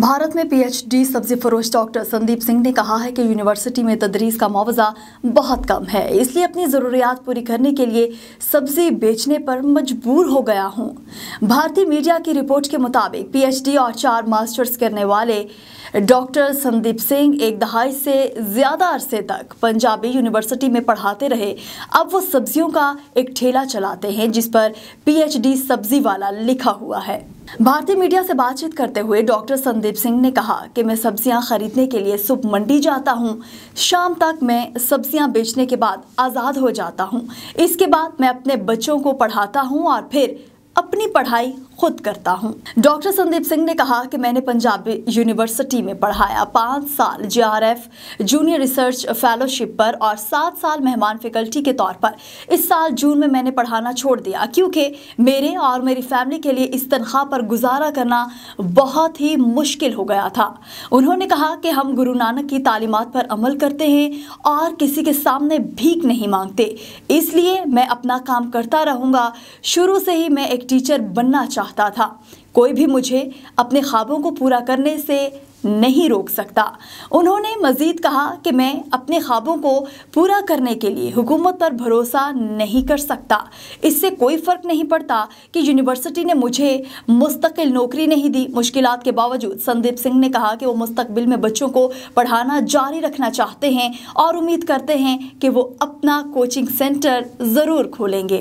भारत में पीएचडी सब्जी फरोश डॉक्टर संदीप सिंह ने कहा है कि यूनिवर्सिटी में तदरीस का मुआवजा बहुत कम है इसलिए अपनी ज़रूरियात पूरी करने के लिए सब्जी बेचने पर मजबूर हो गया हूँ भारतीय मीडिया की रिपोर्ट के मुताबिक पीएचडी और चार मास्टर्स करने वाले डॉक्टर संदीप सिंह एक दहाई से ज़्यादा अरसे तक पंजाबी यूनिवर्सिटी में पढ़ाते रहे अब वो सब्जियों का एक ठेला चलाते हैं जिस पर पी सब्जी वाला लिखा हुआ है भारतीय मीडिया से बातचीत करते हुए डॉक्टर संदीप सिंह ने कहा कि मैं सब्जियां खरीदने के लिए सुबह मंडी जाता हूं शाम तक मैं सब्जियां बेचने के बाद आज़ाद हो जाता हूं इसके बाद मैं अपने बच्चों को पढ़ाता हूं और फिर अपनी पढ़ाई खुद करता हूँ डॉक्टर संदीप सिंह ने कहा कि मैंने पंजाबी यूनिवर्सिटी में पढ़ाया पाँच साल जेआरएफ जूनियर रिसर्च फेलोशिप पर और सात साल मेहमान फैकल्टी के तौर पर इस साल जून में मैंने पढ़ाना छोड़ दिया क्योंकि मेरे और मेरी फैमिली के लिए इस तनख्वाह पर गुजारा करना बहुत ही मुश्किल हो गया था उन्होंने कहा कि हम गुरु नानक की तालीमत पर अमल करते हैं और किसी के सामने भीख नहीं मांगते इसलिए मैं अपना काम करता रहूँगा शुरू से ही मैं एक टीचर बनना चाहता था कोई भी मुझे अपने ख्वाबों को पूरा करने से नहीं रोक सकता उन्होंने मज़ीद कहा कि मैं अपने ख्वाबों को पूरा करने के लिए हुकूमत पर भरोसा नहीं कर सकता इससे कोई फ़र्क नहीं पड़ता कि यूनिवर्सिटी ने मुझे मुस्तकिल नौकरी नहीं दी मुश्किल के बावजूद संदीप सिंह ने कहा कि वो मुस्तबिल में बच्चों को पढ़ाना जारी रखना चाहते हैं और उम्मीद करते हैं कि वो अपना कोचिंग सेंटर ज़रूर खोलेंगे